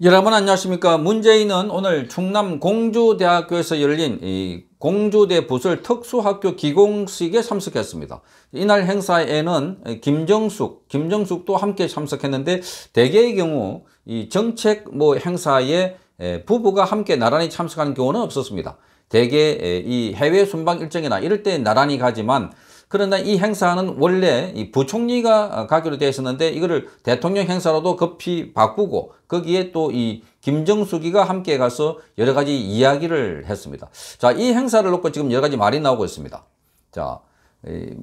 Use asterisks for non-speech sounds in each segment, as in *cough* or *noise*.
여러분 안녕하십니까 문재인은 오늘 충남 공주대학교에서 열린 이 공주대 부설 특수학교 기공식에 참석했습니다 이날 행사에는 김정숙 김정숙도 함께 참석했는데 대개의 경우 이 정책 뭐 행사에 부부가 함께 나란히 참석하는 경우는 없었습니다 대개 이 해외 순방 일정이나 이럴 때 나란히 가지만 그런데 이 행사는 원래 이 부총리가 가기로 되어 있었는데 이거를 대통령 행사로도 급히 바꾸고 거기에 또 이 김정숙이가 함께 가서 여러 가지 이야기를 했습니다. 자, 이 행사를 놓고 지금 여러 가지 말이 나오고 있습니다. 자, 이,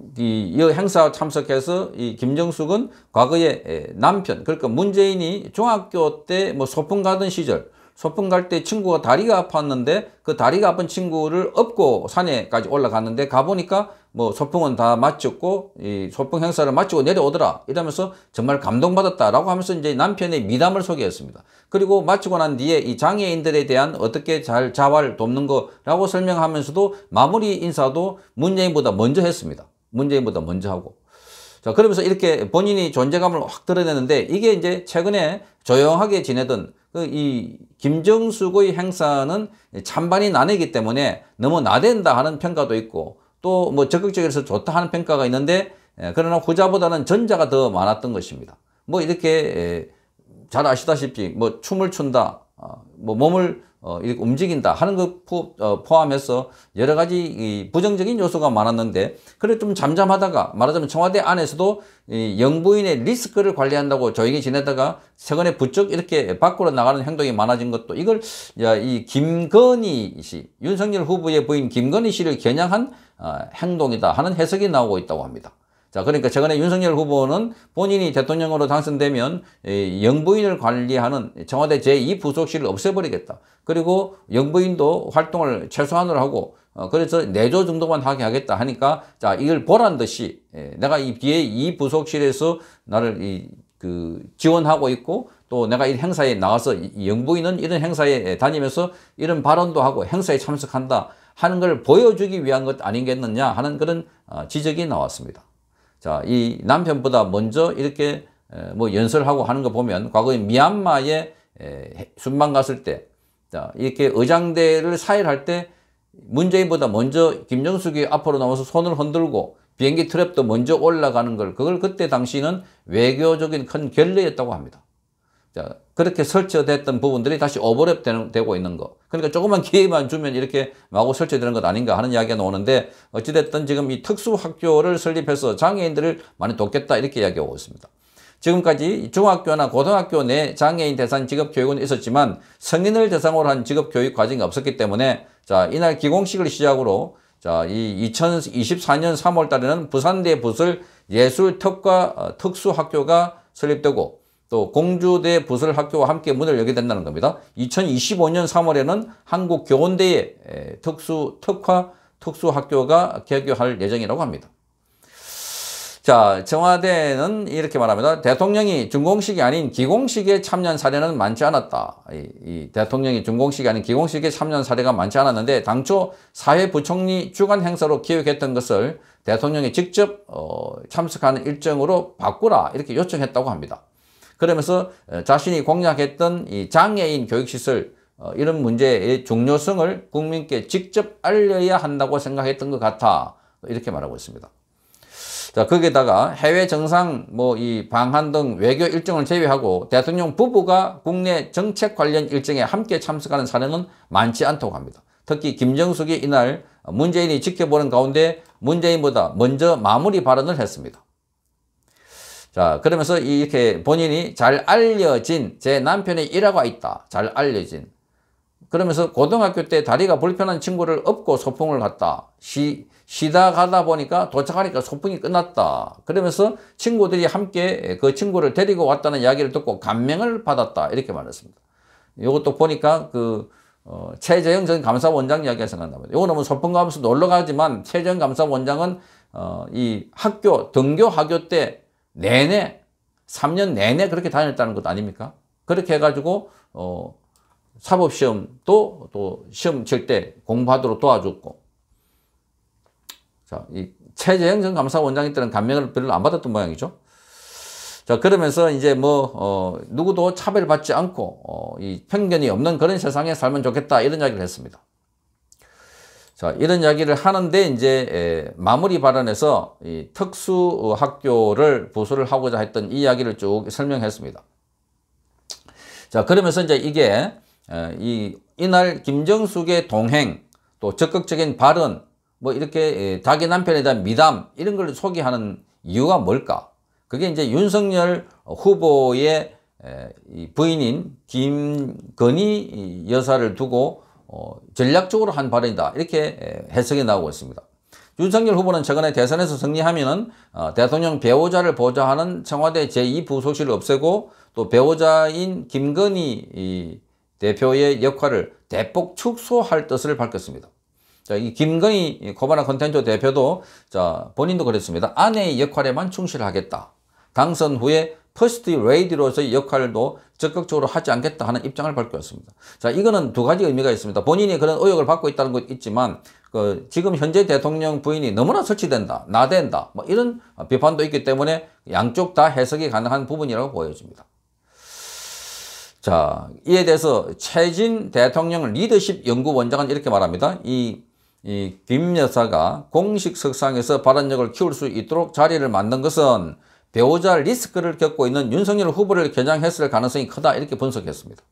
이, 행사 참석해서 이 김정숙은 과거에 남편, 그러니까 문재인이 중학교 때 뭐 소풍 가던 시절 소풍 갈 때 친구가 다리가 아팠는데 그 다리가 아픈 친구를 업고 산에까지 올라갔는데 가보니까 뭐 소풍은 다 마쳤고 이 소풍 행사를 마치고 내려오더라 이러면서 정말 감동받았다라고 하면서 이제 남편의 미담을 소개했습니다. 그리고 마치고 난 뒤에 이 장애인들에 대한 어떻게 잘 자활 돕는 거라고 설명하면서도 마무리 인사도 문재인보다 먼저 했습니다. 문재인보다 먼저 하고 자, 그러면서 이렇게 본인이 존재감을 확 드러내는데 이게 이제 최근에 조용하게 지내던 그이 김정숙의 행사는 찬반이 나뉘기 때문에 너무 나댄다 하는 평가도 있고 또 뭐적극적으로 좋다 하는 평가가 있는데 예, 그러나 후자보다는 전자가 더 많았던 것입니다. 뭐 이렇게 예, 잘 아시다시피 뭐 춤을 춘다, 어, 뭐 몸을 어, 이렇게 움직인다 하는 것 포, 어, 포함해서 여러 가지 이 부정적인 요소가 많았는데 그래 도좀 잠잠하다가 말하자면 청와대 안에서도 이 영부인의 리스크를 관리한다고 조용히 지내다가 최근에 부쩍 이렇게 밖으로 나가는 행동이 많아진 것도 이걸 야, 이 김건희 씨 윤석열 후보의 부인 김건희 씨를 겨냥한 어, 행동이다 하는 해석이 나오고 있다고 합니다. 자, 그러니까 최근에 윤석열 후보는 본인이 대통령으로 당선되면 영부인을 관리하는 청와대 제2부속실을 없애버리겠다. 그리고 영부인도 활동을 최소한으로 하고 어, 그래서 내조 정도만 하게 하겠다 하니까 자 이걸 보란 듯이 예, 내가 이 뒤에 이 부속실에서 나를 이그 지원하고 있고 또 내가 이 행사에 나와서 영부인은 이런 행사에 다니면서 이런 발언도 하고 행사에 참석한다 하는 걸 보여주기 위한 것 아니겠느냐 하는 그런 어, 지적이 나왔습니다. 자, 이 남편보다 먼저 이렇게 뭐 연설하고 하는 거 보면 과거에 미얀마에 순방 갔을 때 자, 이렇게 의장대를 사일할 때 문재인보다 먼저 김정숙이 앞으로 나와서 손을 흔들고 비행기 트랩도 먼저 올라가는 걸 그걸 그때 당시는 외교적인 큰 결례였다고 합니다. 자, 그렇게 설치됐던 부분들이 다시 오버랩 되는, 되고 있는 거. 그러니까 조금만 기회만 주면 이렇게 마구 설치되는 것 아닌가 하는 이야기가 나오는데 어찌됐든 지금 이 특수학교를 설립해서 장애인들을 많이 돕겠다 이렇게 이야기하고 있습니다. 지금까지 중학교나 고등학교 내 장애인 대상 직업 교육은 있었지만 성인을 대상으로 한 직업 교육 과정이 없었기 때문에 자 이날 기공식을 시작으로 자이 2024년 3월 달에는 부산대 붓을 예술특과 어, 특수학교가 설립되고 또 공주대 부설학교와 함께 문을 열게 된다는 겁니다. 2025년 3월에는 한국교원대의 특수, 특화, 특수학교가 개교할 예정이라고 합니다. 자, 청와대는 이렇게 말합니다. 대통령이 준공식이 아닌 기공식에 참여한 사례는 많지 않았다. 이, 이 대통령이 준공식이 아닌 기공식에 참여한 사례가 많지 않았는데 당초 사회부총리 주관 행사로 기획했던 것을 대통령이 직접 어, 참석하는 일정으로 바꾸라 이렇게 요청했다고 합니다. 그러면서 자신이 공약했던 이 장애인 교육시설 어, 이런 문제의 중요성을 국민께 직접 알려야 한다고 생각했던 것 같아 이렇게 말하고 있습니다. 자, 거기에다가 해외 정상, 뭐, 이 방한 등 외교 일정을 제외하고 대통령 부부가 국내 정책 관련 일정에 함께 참석하는 사례는 많지 않다고 합니다. 특히 김정숙이 이날 문재인이 지켜보는 가운데 문재인보다 먼저 마무리 발언을 했습니다. 자 그러면서 이렇게 본인이 잘 알려진 제 남편의 일화가 있다. 잘 알려진. 그러면서 고등학교 때 다리가 불편한 친구를 업고 소풍을 갔다. 시, 쉬다 가다 보니까 도착하니까 소풍이 끝났다. 그러면서 친구들이 함께 그 친구를 데리고 왔다는 이야기를 듣고 감명을 받았다. 이렇게 말했습니다. 이것도 보니까 그 어, 최재형 전 감사원장 이야기가 생각납니다. 이거 너무 뭐 소풍 가면서 놀러 가지만 최재형 감사원장은 어, 이 학교 등교 학교 때 내내 3년 내내 그렇게 다녔다는 것 아닙니까? 그렇게 해가지고 어, 사법시험도 또 시험 칠 때 공부하도록 도와줬고 자, 이 최재형 전 감사원장님들은 감명을 별로 안 받았던 모양이죠. 자 그러면서 이제 뭐 어, 누구도 차별받지 않고 어, 이 편견이 없는 그런 세상에 살면 좋겠다 이런 이야기를 했습니다. 자, 이런 이야기를 하는데 이제 마무리 발언에서 이 특수 학교를 보수를 하고자 했던 이 이야기를 쭉 설명했습니다. 자, 그러면서 이제 이게 이 이날 김정숙의 동행 또 적극적인 발언 뭐 이렇게 자기 남편에 대한 미담 이런 걸 소개하는 이유가 뭘까? 그게 이제 윤석열 후보의 부인인 김건희 여사를 두고 어, 전략적으로 한 발언이다 이렇게 해석이 나오고 있습니다. 윤석열 후보는 최근에 대선에서 승리하면 어, 대통령 배우자를 보좌하는 청와대 제2부속실을 없애고 또 배우자인 김건희 대표의 역할을 대폭 축소할 뜻을 밝혔습니다. 자, 이 김건희 코바나 컨텐츠 대표도 자, 본인도 그랬습니다. 아내의 역할에만 충실하겠다. 당선 후에 퍼스트 레이디로서의 역할도 적극적으로 하지 않겠다 하는 입장을 밝혔습니다. 자, 이거는 두 가지 의미가 있습니다. 본인이 그런 의혹을 받고 있다는 것 있지만 그 지금 현재 대통령 부인이 너무나 설치된다, 나댄다 뭐 이런 비판도 있기 때문에 양쪽 다 해석이 가능한 부분이라고 보여집니다. 자, 이에 대해서 최진 대통령 리더십 연구원장은 이렇게 말합니다. 이, 이 김 여사가 공식 석상에서 발언력을 키울 수 있도록 자리를 만든 것은 배우자 리스크를 겪고 있는 윤석열 후보를 겨냥했을 가능성이 크다 이렇게 분석했습니다.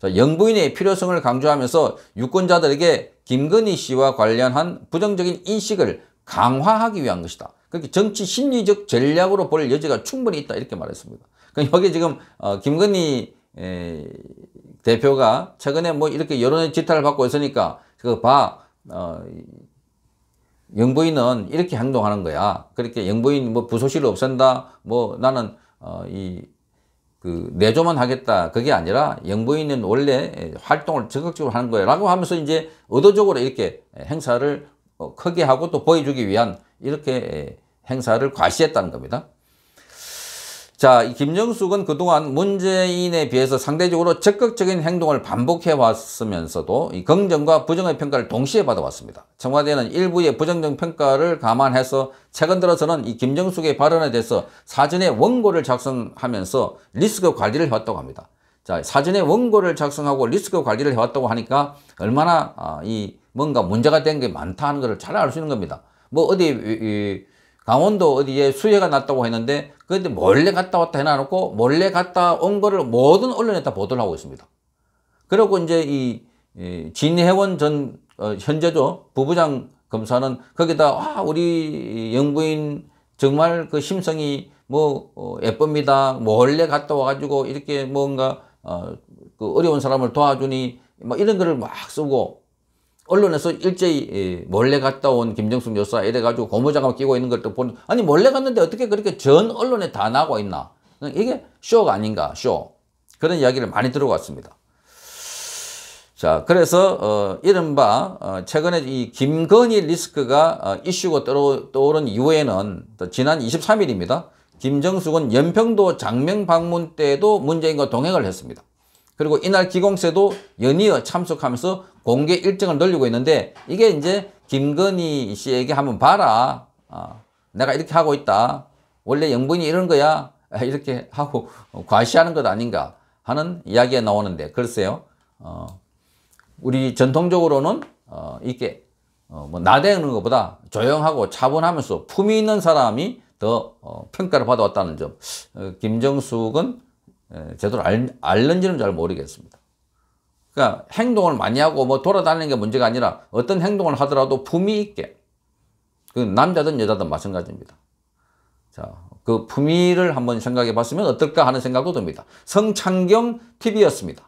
자, 영부인의 필요성을 강조하면서 유권자들에게 김건희 씨와 관련한 부정적인 인식을 강화하기 위한 것이다. 그렇게 정치 심리적 전략으로 볼 여지가 충분히 있다 이렇게 말했습니다. 그 여기 지금 어, 김건희 에, 대표가 최근에 뭐 이렇게 여론의 지탄을 받고 있으니까 그거 봐 어, 영부인은 이렇게 행동하는 거야. 그렇게 영부인 뭐부소실 없앤다. 뭐 나는 어, 이, 그, 내조만 하겠다. 그게 아니라 영부인은 원래 활동을 적극적으로 하는 거야. 라고 하면서 이제 의도적으로 이렇게 행사를 어, 크게 하고 또 보여주기 위한 이렇게 행사를 과시했다는 겁니다. 자, 이 김정숙은 그동안 문재인에 비해서 상대적으로 적극적인 행동을 반복해 왔으면서도 이 긍정과 부정의 평가를 동시에 받아왔습니다. 청와대는 일부의 부정적 평가를 감안해서 최근 들어서는 이 김정숙의 발언에 대해서 사전에 원고를 작성하면서 리스크 관리를 해왔다고 합니다. 자, 사전에 원고를 작성하고 리스크 관리를 해왔다고 하니까 얼마나 아, 이 뭔가 문제가 된 게 많다는 것을 잘 알 수 있는 겁니다. 뭐 어디 이, 이, 강원도 어디에 수해가 났다고 했는데 그런데 몰래 갔다 왔다 해놔놓고 몰래 갔다 온 거를 모든 언론에 다 보도를 하고 있습니다. 그리고 이제 이, 진해원 전 어, 현재죠 부부장 검사는 거기다 와 아, 우리 영부인 정말 그 심성이 뭐 어, 예쁩니다 몰래 갔다 와가지고 이렇게 뭔가 어, 그 어려운 사람을 도와주니 뭐 이런 글을 막 쓰고 언론에서 일제히 예, 몰래 갔다 온 김정숙 여사 이래가지고 고무장갑 끼고 있는 걸 또 보는 아니 몰래 갔는데 어떻게 그렇게 전 언론에 다 나고 있나 이게 쇼가 아닌가 쇼 그런 이야기를 많이 들어왔습니다 자 그래서 어, 이른바 어, 최근에 이 김건희 리스크가 어, 이슈가 떠오, 떠오른 이후에는 지난 23일입니다 김정숙은 연평도 장명 방문 때도 문재인과 동행을 했습니다 그리고 이날 기공세도 연이어 참석하면서 공개 일정을 늘리고 있는데 이게 이제 김건희 씨에게 한번 봐라. 어, 내가 이렇게 하고 있다. 원래 영분이 이런 거야. *laughs* 이렇게 하고 과시하는 것 아닌가 하는 이야기가 나오는데 글쎄요. 어, 우리 전통적으로는 어, 이게 어, 뭐 나대는 것보다 조용하고 차분하면서 품이 있는 사람이 더 어, 평가를 받아왔다는 점 어, 김정숙은 제대로 알, 알는지는 잘 모르겠습니다. 그러니까 행동을 많이 하고 뭐 돌아다니는 게 문제가 아니라 어떤 행동을 하더라도 품위 있게. 그 남자든 여자든 마찬가지입니다. 자, 그 품위를 한번 생각해 봤으면 어떨까 하는 생각도 듭니다. 성창경 TV였습니다.